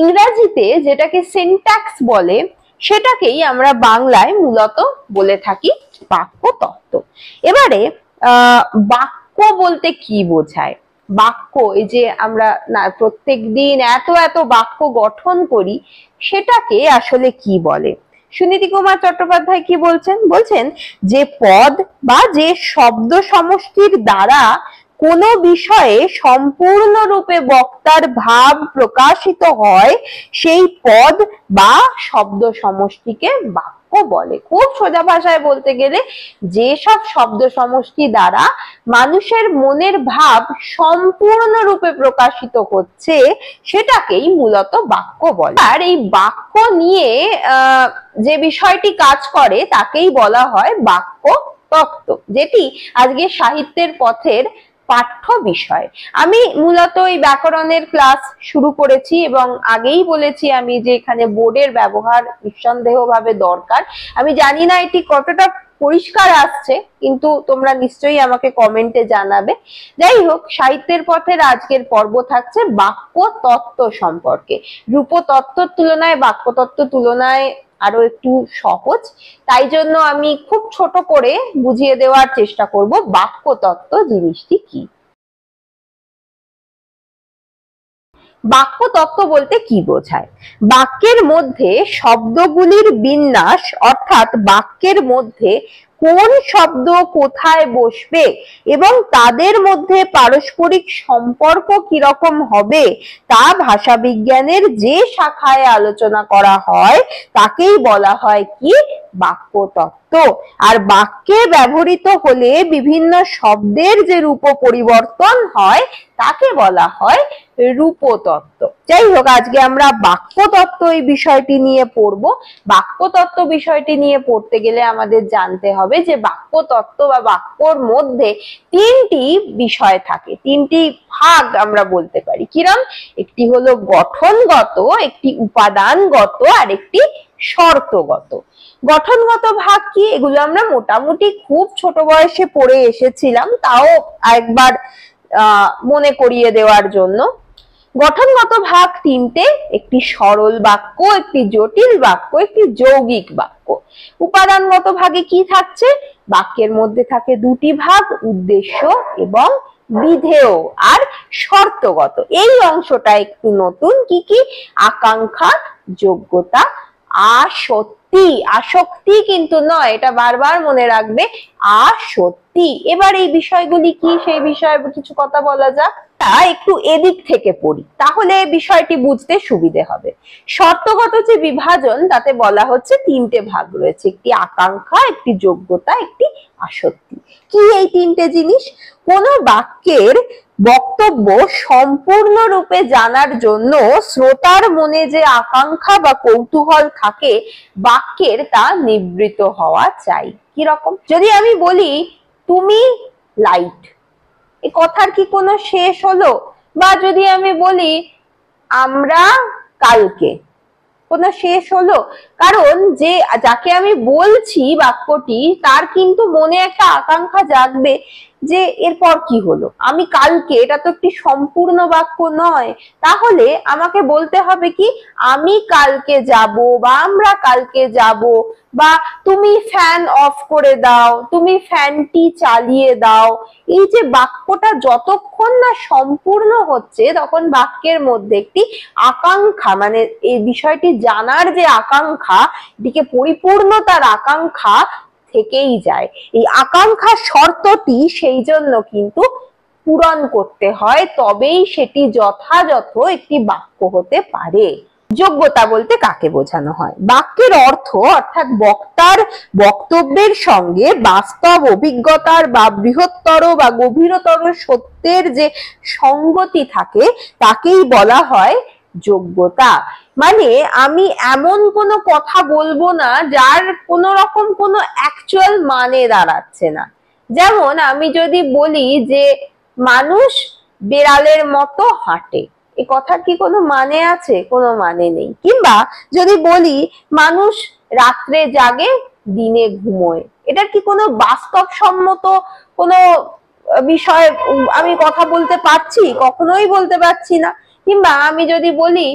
ইংরাজিতে যেটাকে সেন্ট্যাক্স বলে সেটাকেই আমরা বাংলায় মূলত বলে থাকি বাক্য তত্ত্ব এবারে বাক্য বলতে কি বোঝায় বাক্য এই যে আমরা না প্রত্যেক দিন এত এত বাক্য গঠন করি সেটাকে আসলে কি বলে সুনীতি কুমার চট্টোপাধ্যায় কি বলছেন বলছেন যে পদ বা যে শব্দ সমষ্টির দ্বারা কোনো বিষয়ে সম্পূর্ণরূপে বক্তার ভাব প্রকাশিত হয় সেই পদ বা শব্দ সমষ্টিকে বাক্য বলে খুব সোজা ভাষায় বলতে গেলে যেসব শব্দ সমষ্টি দ্বারা মানুষের মনের ভাব সম্পূর্ণরূপে প্রকাশিত হচ্ছে সেটাকেই মূলত বাক্য বলে আর এই বাক্য নিয়ে যে বিষয়টি কাজ করে তাকেই বলা হয় বাক্য তত্ত্ব যেটি আজকে সাহিত্যের পথের পাঠ্য বিষয় আমি মূলত এই ব্যাকরণের ক্লাস শুরু করেছি এবং আগেই বলেছি আমি যে এখানে বোর্ডের ব্যবহার নিঃসন্দেহভাবে দরকার আমি জানি না এটি কতটা পরিষ্কার আসছে কিন্তু তোমরা নিশ্চয়ই আমাকে কমেন্টে জানাবে যাই হোক সাহিত্যের পথে আজকের পর্ব থাকছে বাক্য তত্ত্ব সম্পর্কে রূপতত্ত্বর তুলনায় বাক্যতত্ত্ব তুলনায় আরো একটু সহজ তাই জন্য আমি খুব ছোট করে বুঝিয়ে দেওয়ার চেষ্টা করব বাক্য তত্ত্ব জিনিসটি কি বাক্য তত্ত্ব বলতে কি বোঝায় বাক্যের মধ্যে শব্দগুলির বিন্যাস অর্থাৎ বাক্যের মধ্যে কোন শব্দ কোথায় বসবে এবং তাদের মধ্যে পারস্পরিক সম্পর্ক কিরকম হবে তা ভাষাবিজ্ঞানের যে শাখায় আলোচনা করা হয় তাকেই বলা হয় কি বাক্যতত্ত্ব আর বাক্যে ব্যবহৃত হলে বিভিন্ন শব্দের যে রূপ পরিবর্তন হয় তাকে বলা হয় রূপতত্ত্ব যাই হোক আজকে আমরা বাক্যতত্ত্ব এই বিষয়টি নিয়ে পড়ব বাক্যতত্ত্ব বিষয়টি নিয়ে পড়তে গেলে আমাদের জানতে হবে যে বাক্যতত্ত্ব বা বাক্যর মধ্যে তিনটি বিষয় থাকে তিনটি ভাগ আমরা বলতে পারি কিরম একটি হলো গঠনগত একটি উপাদানগত আর একটি শর্তগত গঠনগত ভাগ কি এগুলো আমরা মোটামুটি খুব ছোট বয়সে পড়ে এসেছিলাম তাও একবার মনে করিয়ে দেওয়ার জন্য গঠনগত ভাগ তিনটে একটি সরল বাক্য একটি জটিল বাক্য একটি যৌগিক বাক্য উপাদানগত ভাগে কি থাকছে বাক্যের মধ্যে থাকে দুটি ভাগ উদ্দেশ্য এবং বিধেয় আর শর্তগত এই অংশটা একটু নতুন কি কি আকাঙ্ক্ষা যোগ্যতা আর সত্য সত্যি আসক্তি কিন্তু নয় এটা বারবার মনে রাখবে আসক্তি এবার এই বিষয়গুলি কি সেই বিষয়ে কিছু কথা বলা যাক তা একটু এদিক থেকে পড়ি তাহলে বিষয়টি বুঝতে সুবিধে হবে শর্তগত যে বিভাজন তাতে বলা হচ্ছে তিনটে ভাগ রয়েছে একটি আকাঙ্ক্ষা একটি যোগ্যতা একটি আসক্তি কি এই তিনটে জিনিস কোনো বাক্যের বক্তব্য সম্পূর্ণরূপে জানার জন্য শ্রোতার মনে যে আকাঙ্ক্ষা বা কৌতূহল থাকে বাক্যের তা নিবৃত হওয়া চাই কিরকম যদি আমি বলি তুমি লাইট এ কথার কি কোনো শেষ হলো বা যদি আমি বলি আমরা কালকে কোনো শেষ হলো কারণ যে যাকে আমি বলছি বাক্যটি তার কিন্তু মনে একটা আকাঙ্ক্ষা জাগবে যে এরপর কি হলো আমি কালকে এটা তো একটি সম্পূর্ণ বাক্য নয় তাহলে আমাকে বলতে হবে কি আমি কালকে যাব বা আমরা কালকে যাব বা তুমি ফ্যান অফ করে দাও তুমি ফ্যানটি চালিয়ে দাও এই যে বাক্যটা যতক্ষণ না সম্পূর্ণ হচ্ছে তখন বাক্যের মধ্যে একটি আকাঙ্ক্ষা মানে এই বিষয়টি জানার যে আকাঙ্ক্ষা এটিকে পরিপূর্ণতার আকাঙ্ক্ষা থেকেই যায় এই আকাঙ্ক্ষা শর্তটি সেই জন্য কিন্তু পূরণ করতে হয় তবেই সেটি যথাযথ একটি বাক্য হতে পারে যোগ্যতা বলতে কাকে বোঝানো হয় বাক্যের অর্থ অর্থাৎ বক্তার বক্তব্যের সঙ্গে বাস্তব অভিজ্ঞতার বা বৃহত্তর বা গভীরতর সত্যের যে সঙ্গতি থাকে তাকেই বলা হয় যোগ্যতা মানে আমি এমন কোনো কথা বলবো না যার কোন রকম কোনো অ্যাকচুয়াল মানে দাঁড়াচ্ছে না যেমন আমি যদি বলি যে মানুষ বেড়ালের মতো হাঁটে এ কথার কি কোনো মানে আছে কোনো মানে নেই কিংবা যদি বলি মানুষ রাত্রে জাগে দিনে ঘুমোয় এটার কি কোনো বাস্তবসম্মত কোনো বিষয়ে আমি কথা বলতে পারছি কখনোই বলতে পারছি না কিংবা আমি যদি বলি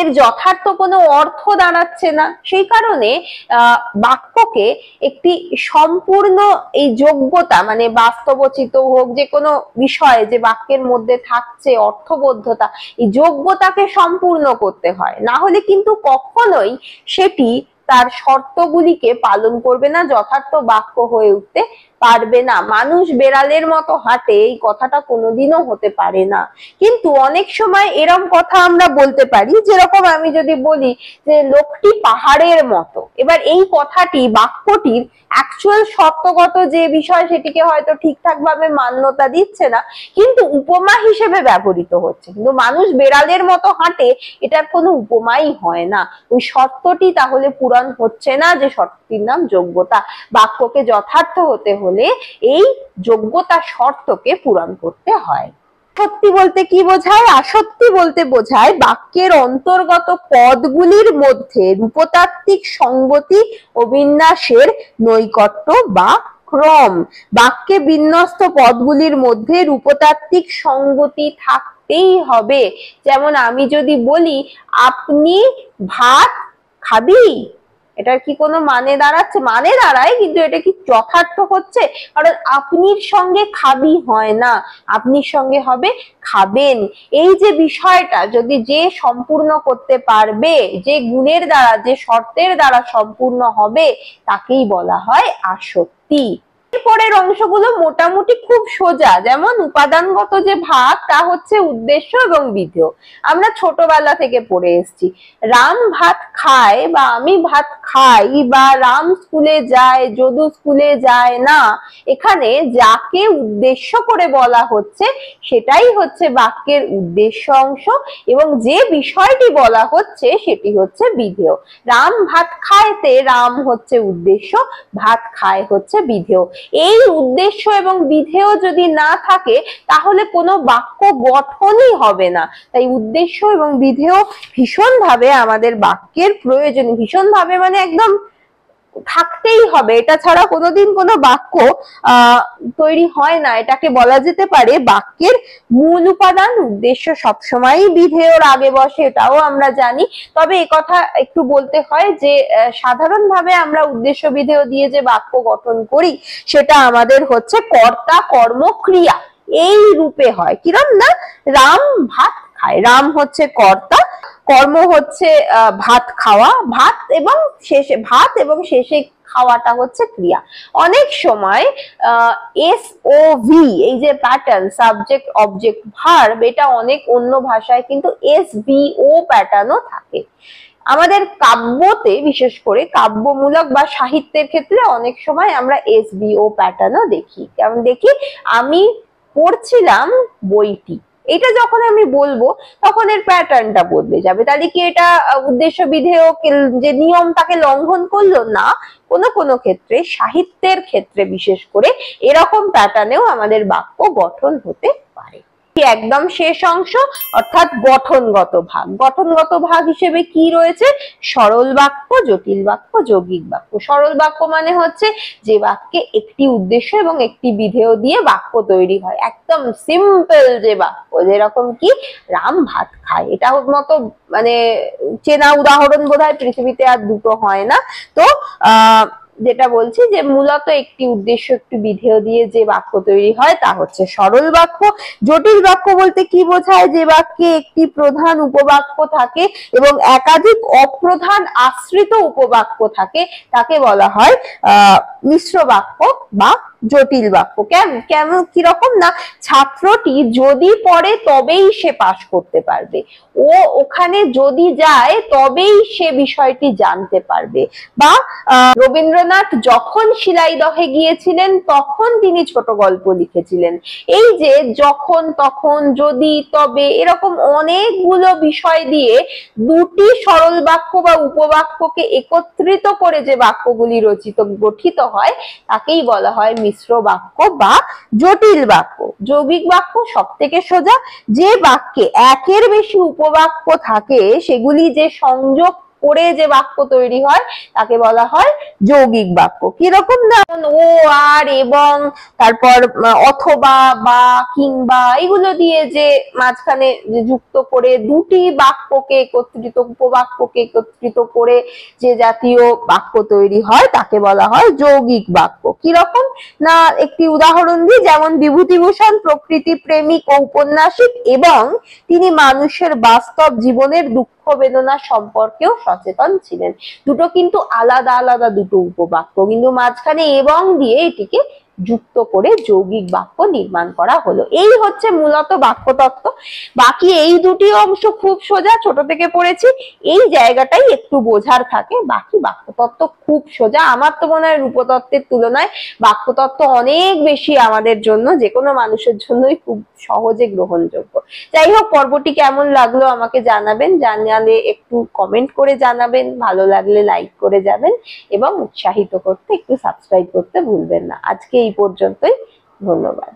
এর যথার্থ কোনো অর্থ দাঁড়াচ্ছে না সেই কারণে বাক্যকে একটি সম্পূর্ণ এই যোগ্যতা মানে বাস্তবচিত হোক যে কোনো বিষয়ে যে বাক্যের মধ্যে থাকছে অর্থবদ্ধতা এই যোগ্যতাকে সম্পূর্ণ করতে হয় না হলে কিন্তু কখনোই সেটি তার শর্তগুলিকে পালন করবে না যথার্থ বাক্য হয়ে উঠতে পারবে না মানুষ বেড়ালের মতো হাঁটে এই কথাটা কোনোদিনও হতে পারে না কিন্তু অনেক সময় এরম কথা আমরা বলতে পারি যেরকম আমি যদি বলি যে লোকটি পাহাড়ের মতো এবার এই কথাটি বাক্যটির অ্যাকচুয়াল সত্যগত যে বিষয় সেটিকে হয়তো ঠিকঠাক ভাবে মান্যতা দিচ্ছে না কিন্তু উপমা হিসেবে ব্যবহৃত হচ্ছে কিন্তু মানুষ বেড়ালের মতো হাঁটে এটার কোনো উপমাই হয় না ওই শর্তটি তাহলে পূরণ হচ্ছে না যে শর্তটির নাম যোগ্যতা বাক্যকে যথার্থ হতে হলে হলে এই যোগ্যতা শর্তকে পূরণ করতে হয় সত্যি বলতে কি বোঝায় আসক্তি বলতে বোঝায় বাক্যের অন্তর্গত পদগুলির মধ্যে রূপতাত্ত্বিক সঙ্গতি ও বিন্যাসের নৈকট্য বা ক্রম বাক্যে বিন্যস্ত পদগুলির মধ্যে রূপতাত্ত্বিক সঙ্গতি থাকতেই হবে যেমন আমি যদি বলি আপনি ভাত খাবি এটার কি কোনো মানে দাঁড়াচ্ছে মানে দাঁড়ায় কিন্তু এটা কি যথার্থ হচ্ছে কারণ আপনির সঙ্গে খাবি হয় না আপনির সঙ্গে হবে খাবেন এই যে বিষয়টা যদি যে সম্পূর্ণ করতে পারবে যে গুণের দ্বারা যে শর্তের দ্বারা সম্পূর্ণ হবে তাকেই বলা হয় আসক্তি পরের অংশগুলো মোটামুটি খুব সোজা যেমন উপাদানগত যে ভাগ তা হচ্ছে উদ্দেশ্য এবং বিধেয় আমরা ছোটবেলা থেকে পড়ে এসেছি রাম ভাত খায় বা আমি ভাত খাই বা রাম স্কুলে যায় যদু স্কুলে যায় না এখানে যাকে উদ্দেশ্য করে বলা হচ্ছে সেটাই হচ্ছে বাক্যের উদ্দেশ্য অংশ এবং যে বিষয়টি বলা হচ্ছে সেটি হচ্ছে বিধেয় রাম ভাত খায়তে রাম হচ্ছে উদ্দেশ্য ভাত খায় হচ্ছে বিধেয় এই উদ্দেশ্য এবং বিধেয় যদি না থাকে তাহলে কোনো বাক্য গঠনই হবে না তাই উদ্দেশ্য এবং বিধেয় ভীষণভাবে আমাদের বাক্যের প্রয়োজন ভীষণভাবে মানে একদম থাকতেই হবে এটা ছাড়া কোনোদিন কোনো বাক্য তৈরি হয় না এটাকে বলা যেতে পারে বাক্যের মূল উপাদান উদ্দেশ্য সবসময়ই বিধেয়র আগে বসে এটাও আমরা জানি তবে এ কথা একটু বলতে হয় যে সাধারণভাবে আমরা উদ্দেশ্য বিধেয় দিয়ে যে বাক্য গঠন করি সেটা আমাদের হচ্ছে কর্তা কর্মক্রিয়া এই রূপে হয় কিরম না রাম ভাত খায় রাম হচ্ছে কর্তা কর্ম হচ্ছে ভাত খাওয়া ভাত এবং শেষে ভাত এবং শেষে খাওয়াটা হচ্ছে ক্রিয়া অনেক সময় এস ও ভি এই যে প্যাটার্ন সাবজেক্ট অবজেক্ট ভার্ব এটা অনেক অন্য ভাষায় কিন্তু এস ভি ও প্যাটার্নও থাকে আমাদের কাব্যতে বিশেষ করে কাব্যমূলক বা সাহিত্যের ক্ষেত্রে অনেক সময় আমরা এস বি ও প্যাটার্নও দেখি কেমন দেখি আমি পড়ছিলাম বইটি এটা যখন আমি বলবো তখন এর প্যাটার্নটা বদলে যাবে তাহলে কি এটা উদ্দেশ্য বিধেয়ক যে নিয়ম তাকে লঙ্ঘন করলো না কোনো কোনো ক্ষেত্রে সাহিত্যের ক্ষেত্রে বিশেষ করে এরকম প্যাটার্নেও আমাদের বাক্য গঠন হতে একদম শেষ অংশ অর্থাৎ গঠনগত ভাগ গঠনগত ভাগ হিসেবে কি রয়েছে সরল বাক্য জটিল বাক্য যৌগিক বাক্য সরল বাক্য মানে হচ্ছে যে বাক্যে একটি উদ্দেশ্য এবং একটি বিধেয় দিয়ে বাক্য তৈরি হয় একদম সিম্পল যে বাক্য যেরকম কি রাম ভাত খায় এটা মতো মানে চেনা উদাহরণ বোধ পৃথিবীতে আর দুটো হয় না তো আহ যেটা বলছি যে মূলত একটি উদ্দেশ্য একটি বিধেয় দিয়ে যে বাক্য তৈরি হয় তা হচ্ছে সরল বাক্য জটিল বাক্য বলতে কি বোঝায় যে বাক্যে একটি প্রধান উপবাক্য থাকে এবং একাধিক অপ্রধান আশ্রিত উপবাক্য থাকে তাকে বলা হয় আহ মিশ্র বাক্য বা জটিল বাক্য কেন কেন কিরকম না ছাত্রটি যদি পড়ে তবেই সে পাশ করতে পারবে ও ওখানে যদি যায় তবেই সে বিষয়টি জানতে পারবে বা রবীন্দ্রনাথ যখন শিলাই দহে গিয়েছিলেন তখন তিনি ছোট গল্প লিখেছিলেন এই যে যখন তখন যদি তবে এরকম অনেকগুলো বিষয় দিয়ে দুটি সরল বাক্য বা উপবাক্যকে একত্রিত করে যে বাক্যগুলি রচিত গঠিত হয় তাকেই বলা হয় মিস মিশ্র বাক্য বা জটিল বাক্য যৌগিক বাক্য সব থেকে সোজা যে বাক্যে একের বেশি উপবাক্য থাকে সেগুলি যে সংযোগ করে যে বাক্য তৈরি হয় তাকে বলা হয় যৌগিক বাক্য কিরকম যেমন ও আর এবং তারপর অথবা বা কিংবা এগুলো দিয়ে যে মাঝখানে যুক্ত করে দুটি বাক্যকে একত্রিত উপবাক্যকে একত্রিত করে যে জাতীয় বাক্য তৈরি হয় তাকে বলা হয় যৌগিক বাক্য কিরকম না একটি উদাহরণ দিই যেমন বিভূতিভূষণ প্রকৃতি প্রেমিক ঔপন্যাসিক এবং তিনি মানুষের বাস্তব জীবনের দুঃখ দুঃখ বেদনা সম্পর্কেও সচেতন ছিলেন দুটো কিন্তু আলাদা আলাদা দুটো উপবাক্য কিন্তু মাঝখানে এবং দিয়ে এটিকে যুক্ত করে যৌগিক বাক্য নির্মাণ করা হলো এই হচ্ছে মূলত বাক্যতত্ত্ব বাকি এই দুটি অংশ খুব সোজা ছোট থেকে পড়েছি এই জায়গাটাই একটু বোঝার থাকে বাকি বাক্যতত্ত্ব খুব সোজা আমার তো মনে হয় রূপতত্ত্বের তুলনায় বাক্যতত্ত্ব অনেক বেশি আমাদের জন্য যে কোনো মানুষের জন্যই খুব সহজে গ্রহণযোগ্য যাই হোক পর্বটি কেমন লাগলো আমাকে জানাবেন জানালে একটু কমেন্ট করে জানাবেন ভালো লাগলে লাইক করে যাবেন এবং উৎসাহিত করতে একটু সাবস্ক্রাইব করতে ভুলবেন না আজকে এই পর্যন্তই ধন্যবাদ